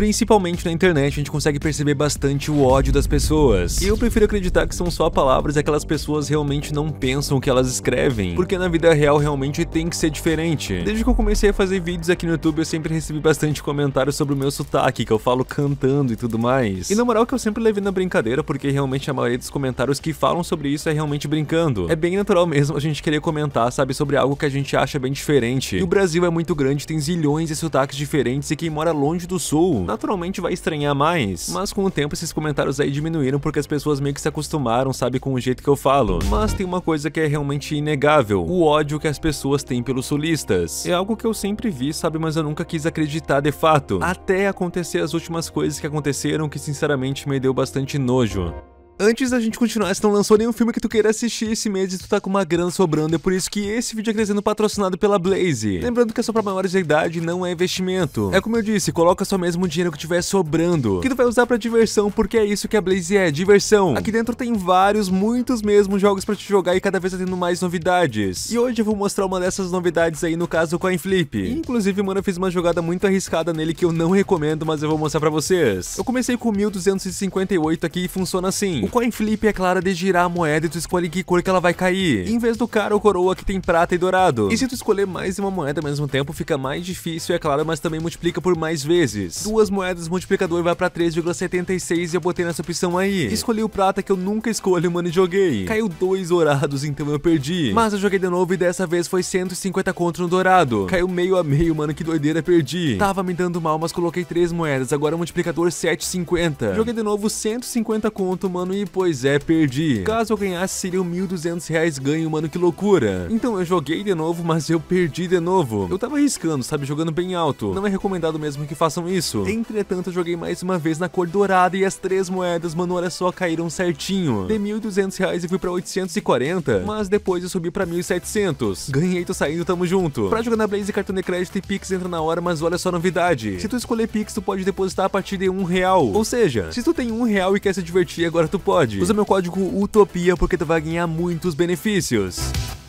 Principalmente na internet, a gente consegue perceber bastante o ódio das pessoas. E eu prefiro acreditar que são só palavras é e aquelas pessoas realmente não pensam o que elas escrevem, porque na vida real realmente tem que ser diferente. Desde que eu comecei a fazer vídeos aqui no YouTube, eu sempre recebi bastante comentários sobre o meu sotaque, que eu falo cantando e tudo mais. E na moral que eu sempre levei na brincadeira, porque realmente a maioria dos comentários que falam sobre isso é realmente brincando. É bem natural mesmo a gente querer comentar, sabe, sobre algo que a gente acha bem diferente. E o Brasil é muito grande, tem zilhões de sotaques diferentes e quem mora longe do sul naturalmente vai estranhar mais. Mas com o tempo esses comentários aí diminuíram porque as pessoas meio que se acostumaram, sabe, com o jeito que eu falo. Mas tem uma coisa que é realmente inegável, o ódio que as pessoas têm pelos sulistas. É algo que eu sempre vi, sabe, mas eu nunca quis acreditar de fato. Até acontecer as últimas coisas que aconteceram que sinceramente me deu bastante nojo. Antes da gente continuar, se não lançou nenhum filme que tu queira assistir esse mês e tu tá com uma grana sobrando, é por isso que esse vídeo aqui tá sendo patrocinado pela Blaze. Lembrando que é só pra maiores de idade, não é investimento. É como eu disse, coloca só mesmo o dinheiro que tiver sobrando, que tu vai usar pra diversão, porque é isso que a Blaze é, diversão. Aqui dentro tem vários, muitos mesmo jogos pra te jogar e cada vez tá tendo mais novidades. E hoje eu vou mostrar uma dessas novidades aí, no caso com Coinflip. Inflip. inclusive, mano, eu fiz uma jogada muito arriscada nele que eu não recomendo, mas eu vou mostrar pra vocês. Eu comecei com 1258 aqui e funciona assim flip é clara de girar a moeda e tu escolhe que cor que ela vai cair. Em vez do cara ou coroa que tem prata e dourado. E se tu escolher mais uma moeda ao mesmo tempo, fica mais difícil, é claro, mas também multiplica por mais vezes. Duas moedas, multiplicador vai pra 3,76 e eu botei nessa opção aí. Escolhi o prata que eu nunca escolho, mano, e joguei. Caiu dois dourados, então eu perdi. Mas eu joguei de novo e dessa vez foi 150 contra no dourado. Caiu meio a meio, mano, que doideira, perdi. Tava me dando mal, mas coloquei três moedas, agora o multiplicador 7,50. Joguei de novo 150 conto, mano, e pois é, perdi. Caso eu ganhasse, seriam 1.200 reais ganho, mano, que loucura. Então eu joguei de novo, mas eu perdi de novo. Eu tava arriscando, sabe, jogando bem alto. Não é recomendado mesmo que façam isso. Entretanto, eu joguei mais uma vez na cor dourada e as três moedas, mano, olha só, caíram certinho. De 1.200 reais e fui pra 840, mas depois eu subi pra 1.700. Ganhei, tô saindo, tamo junto. Pra jogar na Blaze, cartão de crédito e Pix entra na hora, mas olha só a novidade. Se tu escolher Pix, tu pode depositar a partir de um real. Ou seja, se tu tem um real e quer se divertir, agora tu pode pode. Usa meu código UTOPIA porque tu vai ganhar muitos benefícios.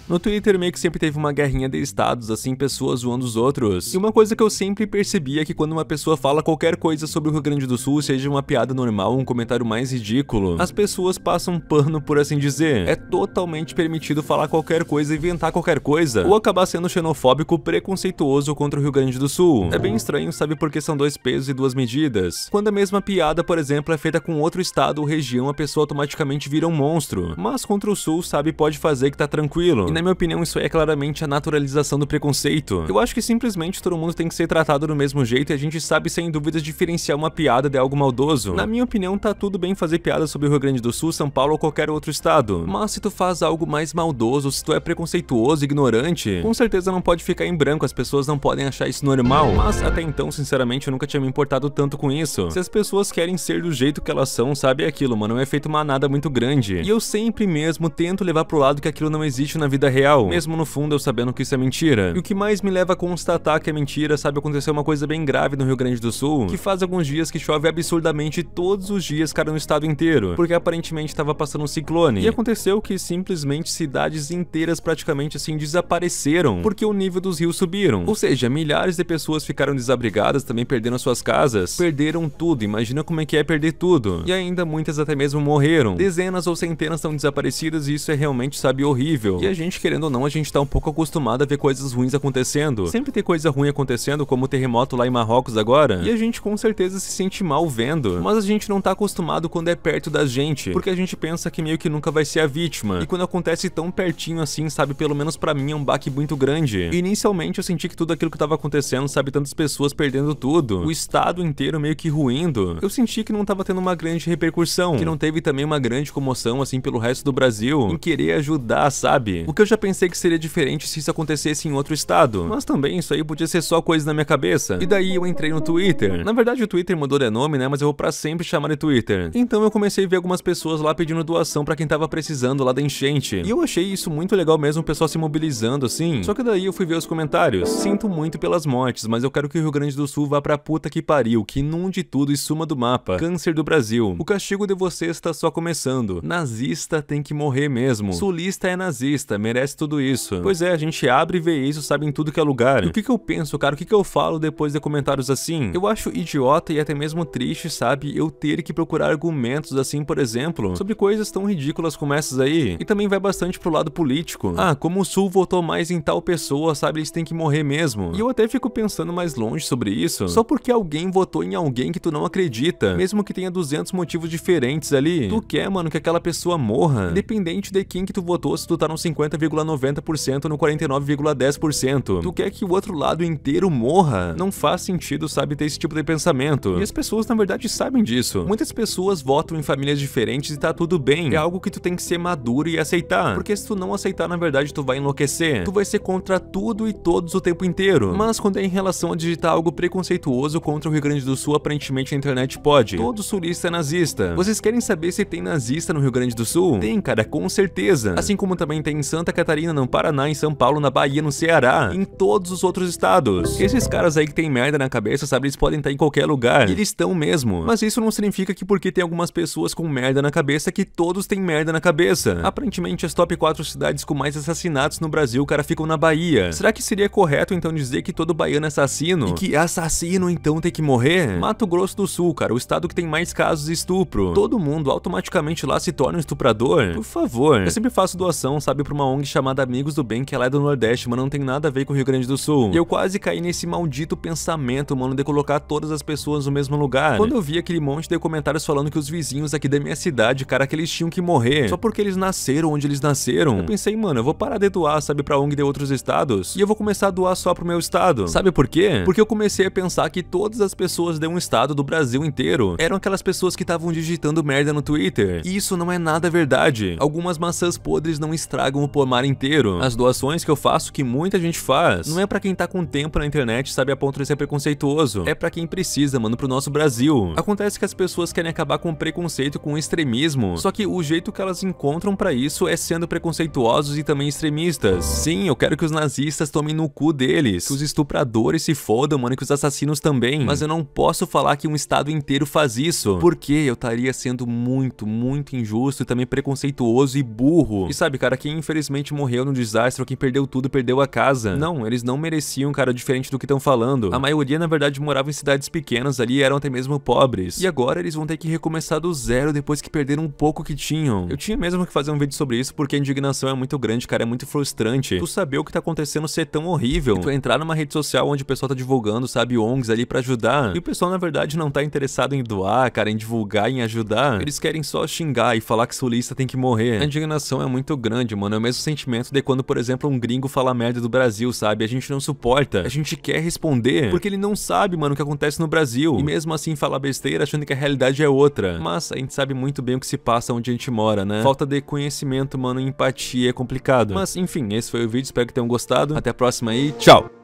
No Twitter meio que sempre teve uma guerrinha de estados, assim, pessoas zoando os outros. E uma coisa que eu sempre percebi é que quando uma pessoa fala qualquer coisa sobre o Rio Grande do Sul, seja uma piada normal, ou um comentário mais ridículo, as pessoas passam pano, por assim dizer. É totalmente permitido falar qualquer coisa, inventar qualquer coisa, ou acabar sendo xenofóbico, preconceituoso contra o Rio Grande do Sul. É bem estranho, sabe, porque são dois pesos e duas medidas. Quando a mesma piada, por exemplo, é feita com outro estado ou região, a pessoa automaticamente vira um monstro. Mas contra o Sul, sabe, pode fazer que tá tranquilo. E na minha opinião, isso é claramente a naturalização do preconceito. Eu acho que simplesmente todo mundo tem que ser tratado do mesmo jeito e a gente sabe sem dúvidas diferenciar uma piada de algo maldoso. Na minha opinião, tá tudo bem fazer piada sobre o Rio Grande do Sul, São Paulo ou qualquer outro estado. Mas se tu faz algo mais maldoso, se tu é preconceituoso, ignorante, com certeza não pode ficar em branco, as pessoas não podem achar isso normal. Mas até então, sinceramente, eu nunca tinha me importado tanto com isso. Se as pessoas querem ser do jeito que elas são, sabe é aquilo, mano, é um efeito manada muito grande. E eu sempre mesmo tento levar pro lado que aquilo não existe na vida vida real, mesmo no fundo eu sabendo que isso é mentira. E o que mais me leva a constatar que é mentira, sabe, aconteceu uma coisa bem grave no Rio Grande do Sul, que faz alguns dias que chove absurdamente todos os dias, cara, no estado inteiro, porque aparentemente estava passando um ciclone. E aconteceu que simplesmente cidades inteiras praticamente assim desapareceram, porque o nível dos rios subiram. Ou seja, milhares de pessoas ficaram desabrigadas, também perderam suas casas, perderam tudo, imagina como é que é perder tudo. E ainda muitas até mesmo morreram. Dezenas ou centenas estão desaparecidas e isso é realmente, sabe, horrível. E a gente gente, querendo ou não, a gente tá um pouco acostumado a ver coisas ruins acontecendo. Sempre tem coisa ruim acontecendo, como o terremoto lá em Marrocos agora, e a gente com certeza se sente mal vendo. Mas a gente não tá acostumado quando é perto da gente, porque a gente pensa que meio que nunca vai ser a vítima. E quando acontece tão pertinho assim, sabe, pelo menos para mim é um baque muito grande. E inicialmente eu senti que tudo aquilo que tava acontecendo, sabe, tantas pessoas perdendo tudo, o estado inteiro meio que ruindo. Eu senti que não tava tendo uma grande repercussão, que não teve também uma grande comoção assim pelo resto do Brasil em querer ajudar, sabe? O que eu já pensei que seria diferente se isso acontecesse em outro estado. Mas também isso aí podia ser só coisa na minha cabeça. E daí eu entrei no Twitter. Na verdade o Twitter mudou de nome, né? Mas eu vou pra sempre chamar de Twitter. Então eu comecei a ver algumas pessoas lá pedindo doação pra quem tava precisando lá da enchente. E eu achei isso muito legal mesmo, o pessoal se mobilizando assim. Só que daí eu fui ver os comentários. Sinto muito pelas mortes, mas eu quero que o Rio Grande do Sul vá pra puta que pariu, que inunde tudo e suma do mapa. Câncer do Brasil. O castigo de vocês tá só começando. Nazista tem que morrer mesmo. Sulista é nazista, merda merece tudo isso. Pois é, a gente abre e vê isso, sabe em tudo que é lugar. E o que, que eu penso, cara? O que, que eu falo depois de comentários assim? Eu acho idiota e até mesmo triste, sabe? Eu ter que procurar argumentos assim, por exemplo, sobre coisas tão ridículas como essas aí. E também vai bastante pro lado político. Ah, como o Sul votou mais em tal pessoa, sabe? Eles têm que morrer mesmo. E eu até fico pensando mais longe sobre isso. Só porque alguém votou em alguém que tu não acredita, mesmo que tenha 200 motivos diferentes ali, tu quer, mano, que aquela pessoa morra. Independente de quem que tu votou, se tu tá no 50 49,90% no 49,10%. Tu quer que o outro lado inteiro morra? Não faz sentido, sabe, ter esse tipo de pensamento. E as pessoas, na verdade, sabem disso. Muitas pessoas votam em famílias diferentes e tá tudo bem. É algo que tu tem que ser maduro e aceitar. Porque se tu não aceitar, na verdade, tu vai enlouquecer. Tu vai ser contra tudo e todos o tempo inteiro. Mas quando é em relação a digitar algo preconceituoso contra o Rio Grande do Sul, aparentemente a internet pode. Todo sulista é nazista. Vocês querem saber se tem nazista no Rio Grande do Sul? Tem, cara, com certeza. Assim como também tem em Santa Santa Catarina, no Paraná, em São Paulo, na Bahia, no Ceará, em todos os outros estados. Esses caras aí que tem merda na cabeça, sabe, eles podem estar em qualquer lugar. eles estão mesmo. Mas isso não significa que porque tem algumas pessoas com merda na cabeça, que todos têm merda na cabeça. Aparentemente, as top 4 cidades com mais assassinatos no Brasil, cara, ficam na Bahia. Será que seria correto, então, dizer que todo baiano é assassino? E que assassino, então, tem que morrer? Mato Grosso do Sul, cara, o estado que tem mais casos de estupro. Todo mundo automaticamente lá se torna um estuprador? Por favor. Eu sempre faço doação, sabe, pra uma ONG ONG chamada Amigos do Bem, que é lá do Nordeste, mano, não tem nada a ver com o Rio Grande do Sul. E eu quase caí nesse maldito pensamento, mano, de colocar todas as pessoas no mesmo lugar. Quando eu vi aquele monte de comentários falando que os vizinhos aqui da minha cidade, cara, que eles tinham que morrer, só porque eles nasceram onde eles nasceram, eu pensei, mano, eu vou parar de doar, sabe, pra ONG de outros estados, e eu vou começar a doar só pro meu estado. Sabe por quê? Porque eu comecei a pensar que todas as pessoas de um estado do Brasil inteiro eram aquelas pessoas que estavam digitando merda no Twitter. E isso não é nada verdade. Algumas maçãs podres não estragam o poder mar inteiro. As doações que eu faço que muita gente faz, não é para quem tá com tempo na internet, sabe, a ponto de ser preconceituoso. É para quem precisa, mano, pro nosso Brasil. Acontece que as pessoas querem acabar com o preconceito, com o extremismo. Só que o jeito que elas encontram para isso é sendo preconceituosos e também extremistas. Sim, eu quero que os nazistas tomem no cu deles, que os estupradores se fodam, mano, que os assassinos também. Mas eu não posso falar que um estado inteiro faz isso, porque eu estaria sendo muito, muito injusto e também preconceituoso e burro. E sabe, cara, que infelizmente simplesmente morreu num desastre ou quem perdeu tudo perdeu a casa. Não, eles não mereciam, cara, diferente do que estão falando. A maioria, na verdade, morava em cidades pequenas ali e eram até mesmo pobres. E agora eles vão ter que recomeçar do zero depois que perderam um pouco que tinham. Eu tinha mesmo que fazer um vídeo sobre isso porque a indignação é muito grande, cara, é muito frustrante. Tu saber o que tá acontecendo ser tão horrível. E tu entrar numa rede social onde o pessoal tá divulgando, sabe, ONGs ali pra ajudar. E o pessoal, na verdade, não tá interessado em doar, cara, em divulgar, em ajudar. Eles querem só xingar e falar que sulista tem que morrer. A indignação é muito grande, mano. Eu mesmo sentimento de quando, por exemplo, um gringo fala merda do Brasil, sabe? A gente não suporta. A gente quer responder porque ele não sabe, mano, o que acontece no Brasil. E mesmo assim fala besteira achando que a realidade é outra. Mas a gente sabe muito bem o que se passa onde a gente mora, né? Falta de conhecimento, mano, empatia é complicado. Mas enfim, esse foi o vídeo, espero que tenham gostado. Até a próxima e tchau!